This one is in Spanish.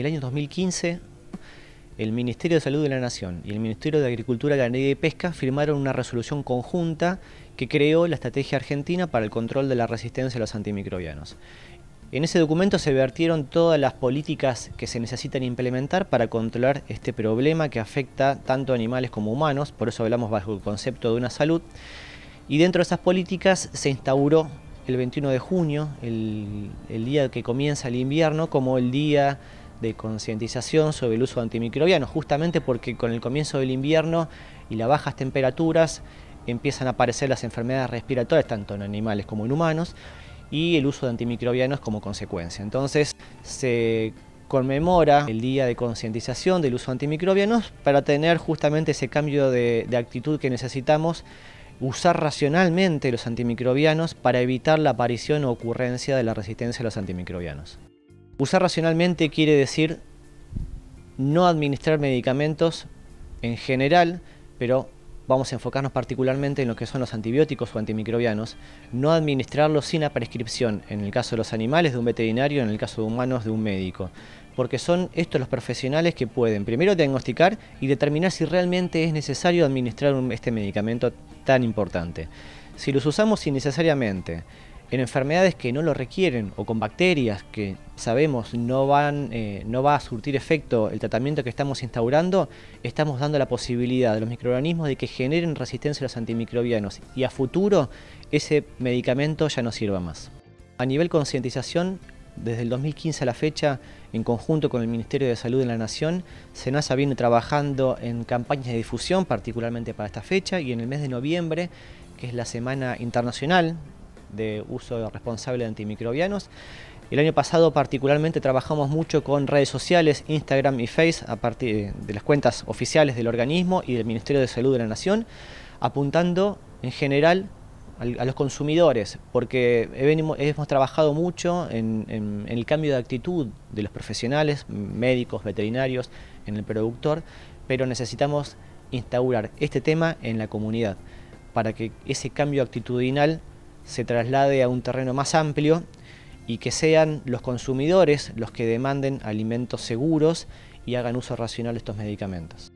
el año 2015 el Ministerio de Salud de la Nación y el Ministerio de Agricultura, Ganadería y Pesca firmaron una resolución conjunta que creó la Estrategia Argentina para el Control de la Resistencia a los Antimicrobianos. En ese documento se vertieron todas las políticas que se necesitan implementar para controlar este problema que afecta tanto a animales como humanos, por eso hablamos bajo el concepto de una salud. Y dentro de esas políticas se instauró el 21 de junio, el, el día que comienza el invierno, como el día de concientización sobre el uso antimicrobiano, justamente porque con el comienzo del invierno y las bajas temperaturas empiezan a aparecer las enfermedades respiratorias, tanto en animales como en humanos, y el uso de antimicrobianos como consecuencia. Entonces se conmemora el día de concientización del uso de antimicrobianos para tener justamente ese cambio de, de actitud que necesitamos usar racionalmente los antimicrobianos para evitar la aparición o ocurrencia de la resistencia a los antimicrobianos. Usar racionalmente quiere decir no administrar medicamentos en general, pero vamos a enfocarnos particularmente en lo que son los antibióticos o antimicrobianos, no administrarlos sin la prescripción, en el caso de los animales de un veterinario, en el caso de humanos de un médico, porque son estos los profesionales que pueden primero diagnosticar y determinar si realmente es necesario administrar este medicamento tan importante. Si los usamos innecesariamente, en enfermedades que no lo requieren o con bacterias que sabemos no, van, eh, no va a surtir efecto el tratamiento que estamos instaurando, estamos dando la posibilidad a los microorganismos de que generen resistencia a los antimicrobianos y a futuro ese medicamento ya no sirva más. A nivel concientización, desde el 2015 a la fecha, en conjunto con el Ministerio de Salud de la Nación, SENASA viene trabajando en campañas de difusión, particularmente para esta fecha, y en el mes de noviembre, que es la Semana Internacional de uso responsable de antimicrobianos. El año pasado particularmente trabajamos mucho con redes sociales, Instagram y Face, a partir de las cuentas oficiales del organismo y del Ministerio de Salud de la Nación, apuntando en general a los consumidores, porque hemos trabajado mucho en, el cambio de actitud de los profesionales, médicos, veterinarios, en el productor, pero necesitamos instaurar este tema en la comunidad para que ese cambio actitudinal se traslade a un terreno más amplio y que sean los consumidores los que demanden alimentos seguros y hagan uso racional de estos medicamentos.